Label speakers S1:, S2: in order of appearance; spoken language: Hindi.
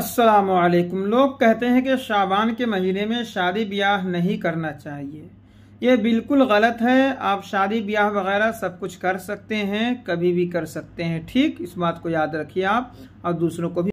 S1: असलकुम लोग कहते हैं कि शाबान के महीने में शादी ब्याह नहीं करना चाहिए यह बिल्कुल गलत है आप शादी ब्याह वगैरह सब कुछ कर सकते हैं कभी भी कर सकते हैं ठीक इस बात को याद रखिए आप और दूसरों को भी